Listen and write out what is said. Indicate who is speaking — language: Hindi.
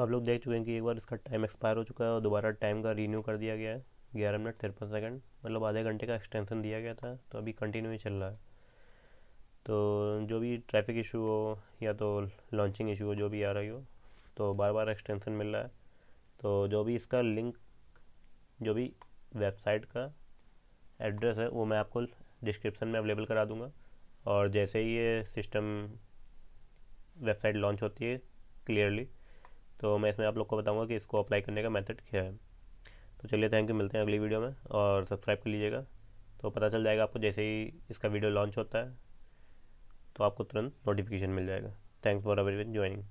Speaker 1: तो आप लोग देख चुके हैं कि एक बार इसका टाइम एक्सपायर हो चुका है और दोबारा टाइम का रीन्यू कर दिया गया है ग्यारह मिनट तिरपन सेकंड मतलब आधे घंटे का एक्सटेंसन दिया गया था तो अभी कंटिन्यू ही चल रहा है तो जो भी ट्रैफिक इशू हो या तो लॉन्चिंग इशू हो जो भी आ रही हो तो बार बार एक्सटेंसन मिल रहा है तो जो भी इसका लिंक जो भी वेबसाइट का एड्रेस है वो मैं आपको डिस्क्रिप्शन में अवेलेबल करा दूँगा और जैसे ही ये सिस्टम वेबसाइट लॉन्च होती है क्लियरली तो मैं इसमें आप लोग को बताऊँगा कि इसको अप्लाई करने का मेथड क्या है तो चलिए थैंक यू मिलते हैं अगली वीडियो में और सब्सक्राइब कर लीजिएगा तो पता चल जाएगा आपको जैसे ही इसका वीडियो लॉन्च होता है तो आपको तुरंत नोटिफिकेशन मिल जाएगा थैंक्स फॉर अवर ज्वाइनिंग